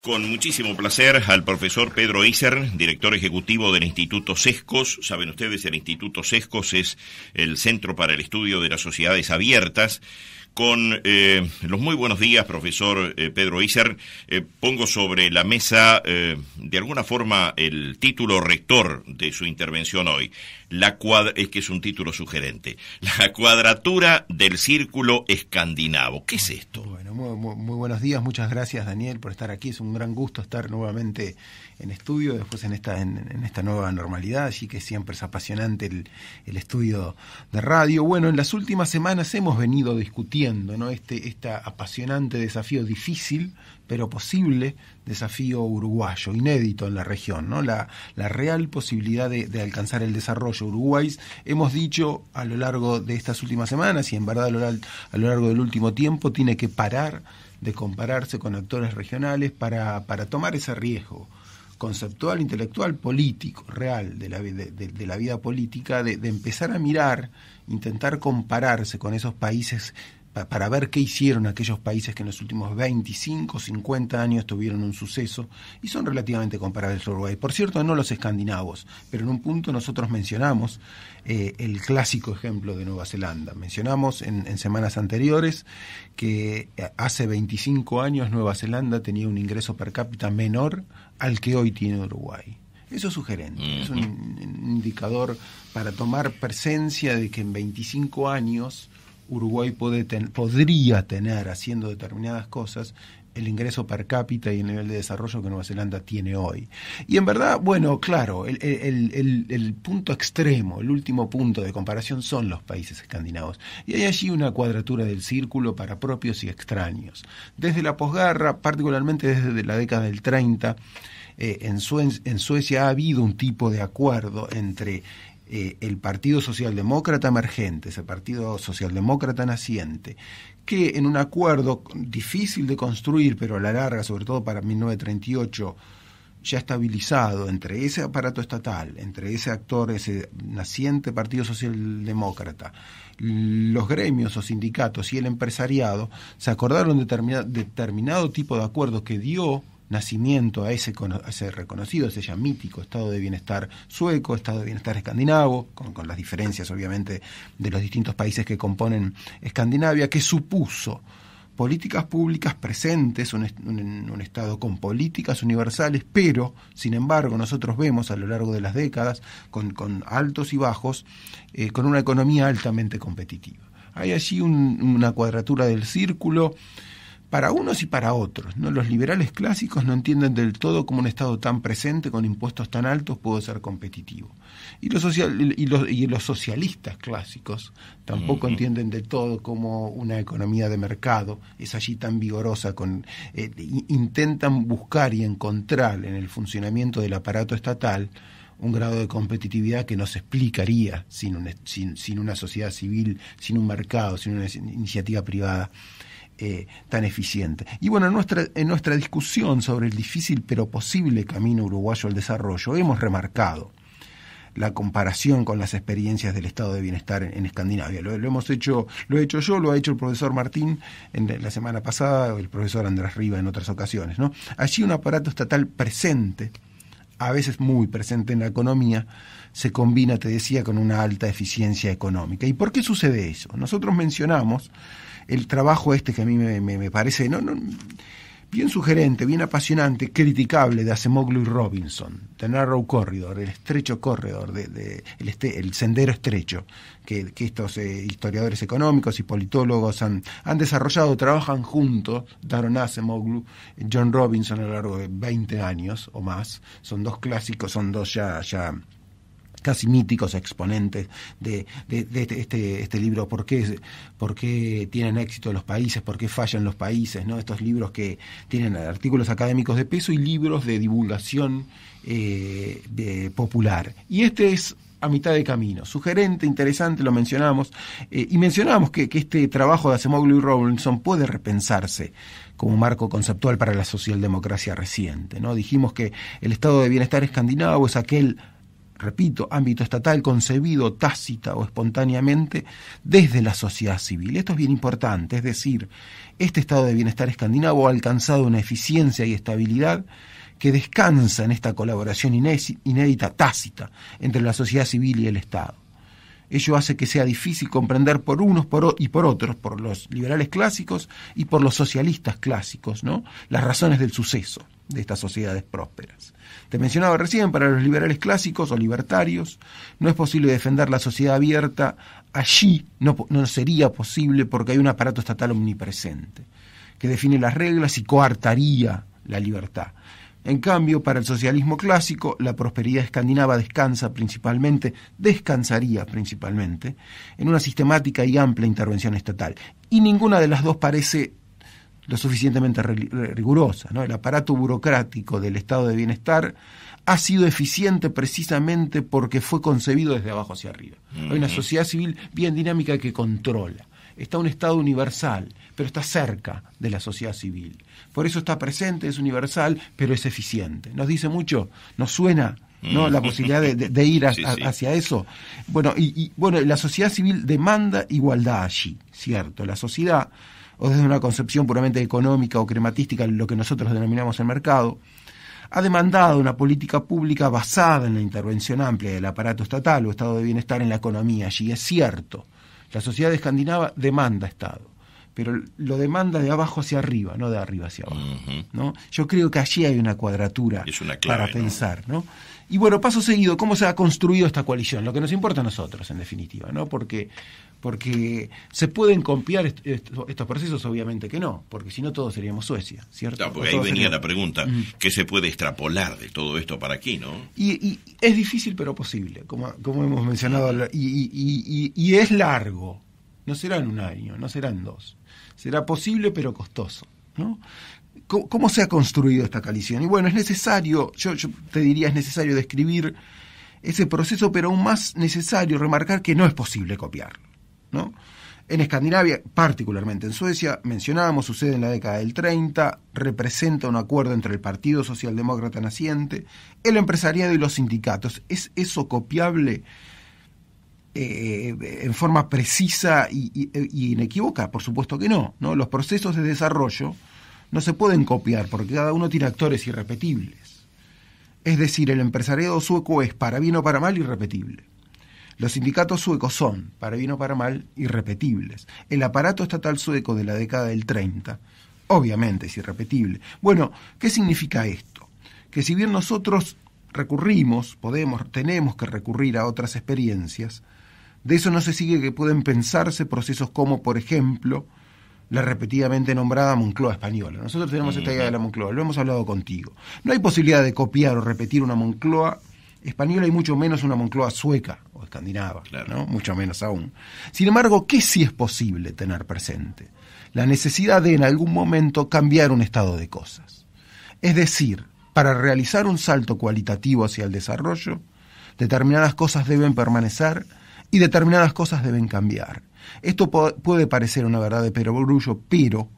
Con muchísimo placer al profesor Pedro Iser, director ejecutivo del Instituto Sescos. Saben ustedes, el Instituto Sescos es el Centro para el Estudio de las Sociedades Abiertas. Con eh, los muy buenos días, profesor eh, Pedro Iser, eh, pongo sobre la mesa, de alguna forma, el título rector de su intervención hoy. La es que es un título sugerente. La cuadratura del círculo escandinavo. ¿Qué es esto? Bueno. Muy, buenos días, muchas gracias Daniel por estar aquí. Es un gran gusto estar nuevamente en estudio, después en esta, en, esta nueva normalidad, así que siempre es apasionante el, el, estudio de radio. Bueno, en las últimas semanas hemos venido discutiendo ¿no? este, este apasionante desafío difícil pero posible desafío uruguayo, inédito en la región, ¿no? la, la real posibilidad de, alcanzar el desarrollo. Uruguay, hemos dicho a lo largo de estas últimas semanas y en verdad a lo, largo del último tiempo, tiene que parar de compararse con actores regionales para, para tomar ese riesgo conceptual, intelectual, político, real de la, de la vida política, de, empezar a mirar, intentar compararse con esos países para ver qué hicieron aquellos países que en los últimos 25, 50 años tuvieron un suceso y son relativamente comparables a Uruguay. Por cierto, no los escandinavos, pero en un punto nosotros mencionamos eh, el clásico ejemplo de Nueva Zelanda. Mencionamos en, en semanas anteriores que eh, hace 25 años Nueva Zelanda tenía un ingreso per cápita menor al que hoy tiene Uruguay. Eso es sugerente, es un indicador para tomar presencia de que en 25 años Uruguay podría tener haciendo determinadas cosas el ingreso per cápita y el nivel de desarrollo que Nueva Zelanda tiene hoy. Y en verdad, bueno, claro, el, punto extremo, el último punto de comparación son los países escandinavos. Y hay allí una cuadratura del círculo para propios y extraños. Desde la posguerra, particularmente desde la década del 30, eh, en Suecia ha habido un tipo de acuerdo entre eh, el Partido Socialdemócrata Emergente, ese Partido Socialdemócrata Naciente, que en un acuerdo difícil de construir, pero a la larga, sobre todo para 1938, ya estabilizado entre ese aparato estatal, entre ese actor, ese naciente Partido Socialdemócrata, los gremios o sindicatos y el empresariado, se acordaron determinado tipo de acuerdos que dio nacimiento a ese, ese reconocido, ese ya mítico estado de bienestar sueco, estado de bienestar escandinavo, con, las diferencias obviamente de los distintos países que componen Escandinavia, que supuso políticas públicas presentes, un, un, Estado con políticas universales, pero, sin embargo, nosotros vemos a lo largo de las décadas, con, altos y bajos, eh, con una economía altamente competitiva. Hay allí una cuadratura del círculo para unos y para otros. ¿no? Los liberales clásicos no entienden del todo cómo un Estado tan presente, con impuestos tan altos, puede ser competitivo. Y los, los, socialistas clásicos tampoco entienden del todo cómo una economía de mercado es allí tan vigorosa. Con, eh, intentan buscar y encontrar en el funcionamiento del aparato estatal un grado de competitividad que no se explicaría sin una sociedad civil, sin un mercado, sin una iniciativa privada. Eh, tan eficiente. Y bueno, en nuestra, en nuestra discusión sobre el difícil pero posible camino uruguayo al desarrollo, hemos remarcado la comparación con las experiencias del estado de bienestar en, Escandinavia. Lo, hemos hecho, lo he hecho yo, lo ha hecho el profesor Martín en la semana pasada, el profesor Andrés Riva en otras ocasiones. ¿no? Allí un aparato estatal presente, a veces muy presente en la economía, se combina, te decía, con una alta eficiencia económica. ¿Y por qué sucede eso? Nosotros mencionamos el trabajo este que a mí me, me, parece no, no, bien sugerente, bien apasionante, criticable de Acemoglu y Robinson, The Narrow Corridor, el estrecho corredor, de, el, este, el, sendero estrecho que, que estos eh, historiadores económicos y politólogos han, han desarrollado, trabajan juntos, Daron Acemoglu, John Robinson a lo largo de 20 años o más, son dos clásicos, son dos ya... ya casi míticos exponentes de, este, este, este, libro, ¿Por qué, tienen éxito los países, por qué fallan los países, ¿no? Estos libros que tienen artículos académicos de peso y libros de divulgación eh, de, popular. Y este es a mitad de camino. Sugerente, interesante, lo mencionamos. Eh, y mencionamos que, este trabajo de Acemoglu y Robinson puede repensarse como marco conceptual para la socialdemocracia reciente. ¿no? Dijimos que el estado de bienestar escandinavo es aquel repito, ámbito estatal concebido tácita o espontáneamente desde la sociedad civil. Esto es bien importante, es decir, este estado de bienestar escandinavo ha alcanzado una eficiencia y estabilidad que descansa en esta colaboración inédita tácita entre la sociedad civil y el Estado. Ello hace que sea difícil comprender por unos por, y por otros, por los liberales clásicos y por los socialistas clásicos, ¿no? las razones del suceso de estas sociedades prósperas. Te mencionaba recién, para los liberales clásicos o libertarios, no es posible defender la sociedad abierta allí, no sería posible porque hay un aparato estatal omnipresente que define las reglas y coartaría la libertad. En cambio, para el socialismo clásico, la prosperidad escandinava descansa principalmente, descansaría principalmente, en una sistemática y amplia intervención estatal. Y ninguna de las dos parece lo suficientemente rigurosa. ¿no? El aparato burocrático del estado de bienestar ha sido eficiente precisamente porque fue concebido desde abajo hacia arriba. Hay una sociedad civil bien dinámica que controla está un Estado universal, pero está cerca de la sociedad civil. Por eso está presente, es universal, pero es eficiente. ¿Nos dice mucho? ¿Nos suena? ¿no? la mm. posibilidad de, ir hacia eso. Bueno, y, y, bueno, la sociedad civil demanda igualdad allí, ¿cierto? La sociedad, o desde una concepción puramente económica o crematística, lo que nosotros denominamos el mercado, ha demandado una política pública basada en la intervención amplia del aparato estatal o estado de bienestar en la economía allí, es cierto. La sociedad escandinava demanda Estado pero lo demanda de abajo hacia arriba, no de arriba hacia abajo. ¿no? Yo creo que allí hay una cuadratura para pensar. ¿no? Y bueno, paso seguido, ¿cómo se ha construido esta coalición? Lo que nos importa a nosotros, en definitiva, ¿no? porque, porque se pueden copiar estos procesos, obviamente que no, porque si no todos seríamos Suecia, ¿cierto? ahí venía la pregunta, ¿qué se puede extrapolar de todo esto para aquí? ¿no? Y, es difícil, pero posible, como, como hemos mencionado, y, y es largo. No serán un año, no serán dos Será posible, pero costoso. ¿no? ¿Cómo, se ha construido esta coalición? Y bueno, es necesario, yo, te diría, es necesario describir ese proceso, pero aún más necesario remarcar que no es posible copiarlo. ¿no? En Escandinavia, particularmente en Suecia, mencionábamos, sucede en la década del 30, representa un acuerdo entre el Partido Socialdemócrata Naciente, el empresariado y los sindicatos. ¿Es eso copiable? Eh, en forma precisa y, inequívoca? Por supuesto que no, no. Los procesos de desarrollo no se pueden copiar porque cada uno tiene actores irrepetibles. Es decir, el empresariado sueco es, para bien o para mal, irrepetible. Los sindicatos suecos son, para bien o para mal, irrepetibles. El aparato estatal sueco de la década del 30, obviamente, es irrepetible. Bueno, ¿qué significa esto? Que si bien nosotros recurrimos, podemos, tenemos que recurrir a otras experiencias, de eso no se sigue que pueden pensarse procesos como, por ejemplo, la repetidamente nombrada Moncloa española. Nosotros tenemos esta idea de la Moncloa, lo hemos hablado contigo. No hay posibilidad de copiar o repetir una Moncloa española y mucho menos una Moncloa sueca o escandinava, ¿no? mucho menos aún. Sin embargo, ¿qué sí es posible tener presente? La necesidad de en algún momento cambiar un estado de cosas. Es decir, para realizar un salto cualitativo hacia el desarrollo, determinadas cosas deben permanecer y determinadas cosas deben cambiar. Esto puede parecer una verdad de perogrullo, pero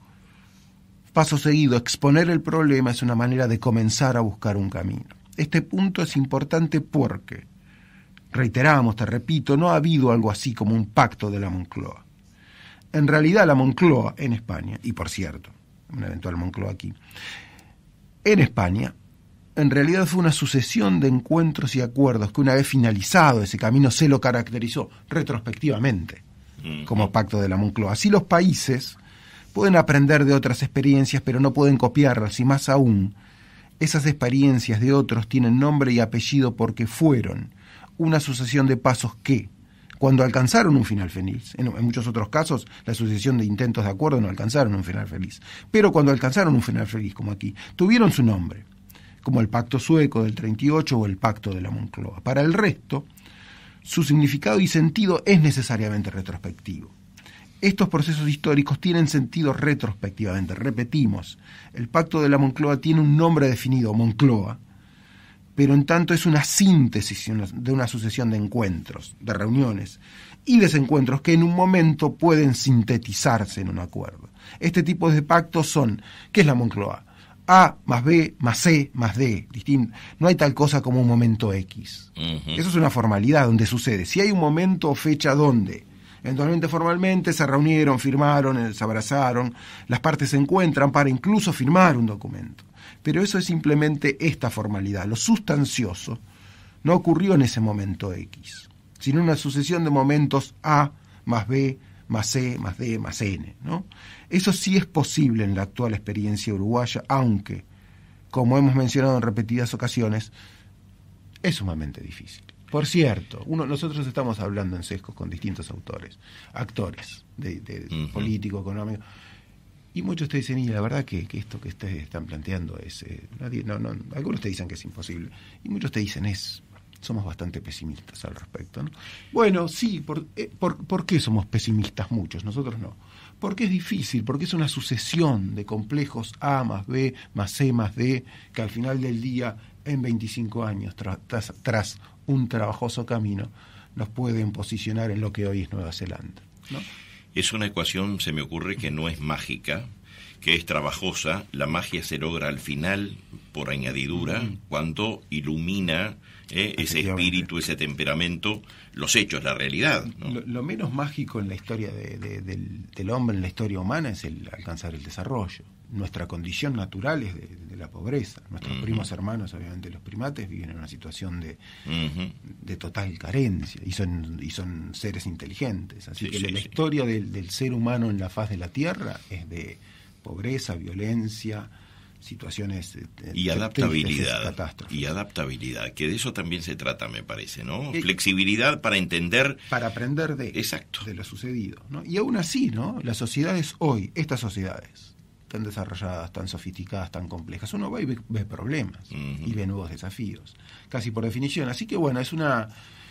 paso seguido, exponer el problema es una manera de comenzar a buscar un camino. Este punto es importante porque, reiteramos, te repito, no ha habido algo así como un pacto de la Moncloa. En realidad la Moncloa en España, y por cierto, un eventual Moncloa aquí, en España en realidad fue una sucesión de encuentros y acuerdos que una vez finalizado ese camino se lo caracterizó retrospectivamente mm. como pacto de la Moncloa. Así los países pueden aprender de otras experiencias, pero no pueden copiarlas, y más aún, esas experiencias de otros tienen nombre y apellido porque fueron una sucesión de pasos que, cuando alcanzaron un final feliz. En, en, muchos otros casos, la sucesión de intentos de acuerdo no alcanzaron un final feliz. Pero cuando alcanzaron un final feliz, como aquí, tuvieron su nombre, como el Pacto Sueco del 38 o el Pacto de la Moncloa. Para el resto, su significado y sentido es necesariamente retrospectivo. Estos procesos históricos tienen sentido retrospectivamente. Repetimos, el Pacto de la Moncloa tiene un nombre definido, Moncloa, pero en tanto es una síntesis de una sucesión de encuentros, de reuniones y desencuentros que en un momento pueden sintetizarse en un acuerdo. Este tipo de pactos son, ¿qué es la Moncloa? A más B más C más D. No hay tal cosa como un momento X. Eso es una formalidad donde sucede. Si hay un momento o fecha donde, eventualmente formalmente, se reunieron, firmaron, eh, se abrazaron, las partes se encuentran para incluso firmar un documento. Pero eso es simplemente esta formalidad. Lo sustancioso no ocurrió en ese momento X, sino una sucesión de momentos A más B más C, más D, más N. ¿no? Eso sí es posible en la actual experiencia uruguaya, aunque, como hemos mencionado en repetidas ocasiones, es sumamente difícil. Por cierto, uno, nosotros estamos hablando en sesgos con distintos autores, actores, de, de político, económico, y muchos te dicen, y la verdad que, esto que ustedes están planteando es... Eh, nadie, no, algunos te dicen que es imposible, y muchos te dicen es somos bastante pesimistas al respecto. ¿no? Bueno, sí, eh, por, por, qué somos pesimistas muchos? Nosotros no. Porque es difícil, porque es una sucesión de complejos A más B más C más D, que al final del día, en 25 años, tras, tras, un trabajoso camino, nos pueden posicionar en lo que hoy es Nueva Zelanda. ¿no? Es una ecuación, se me ocurre, que no es mágica, que es trabajosa, la magia se logra al final, por añadidura, cuando ilumina eh, ese espíritu, ese temperamento, los hechos, la realidad. Lo, menos mágico en la historia del, hombre, en la historia humana, es el alcanzar el desarrollo. Nuestra condición natural es de, la pobreza. Nuestros primos hermanos, obviamente los primates, viven en una situación de, total carencia y son, y son seres inteligentes. Así que la historia del ser humano en la faz de la Tierra es de pobreza, violencia, situaciones eh, eh, y adaptabilidad y adaptabilidad que de eso también se trata me parece no eh, flexibilidad para entender para aprender de de lo sucedido y aún así no las sociedades hoy estas sociedades tan desarrolladas tan sofisticadas tan complejas uno va y ve, problemas y ve nuevos desafíos casi por definición así que bueno es una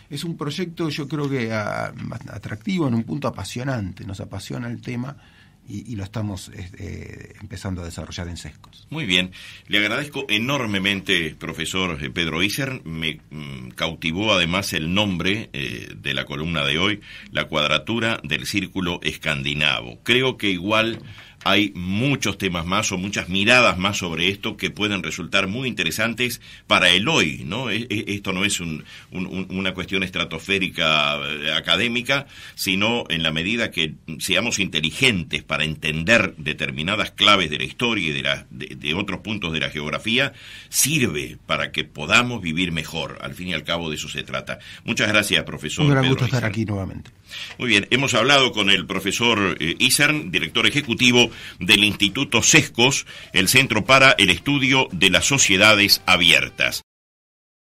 es un proyecto yo creo que ah, atractivo en un punto apasionante nos apasiona el tema y, lo estamos eh, empezando a desarrollar en sescos. Muy bien, le agradezco enormemente, profesor Pedro Iser, me mm, cautivó además el nombre eh, de la columna de hoy, la cuadratura del círculo escandinavo. Creo que igual hay muchos temas más o muchas miradas más sobre esto que pueden resultar muy interesantes para el hoy, ¿no? E, e, esto no es una cuestión estratosférica eh, académica, sino en la medida que seamos inteligentes para entender determinadas claves de la historia y de, otros puntos de la geografía, sirve para que podamos vivir mejor. Al fin y al cabo de eso se trata. Muchas gracias, profesor. Un gran gusto estar aquí nuevamente. Muy bien, hemos hablado con el profesor eh, Isern, director ejecutivo del Instituto Sescos, el Centro para el Estudio de las Sociedades Abiertas.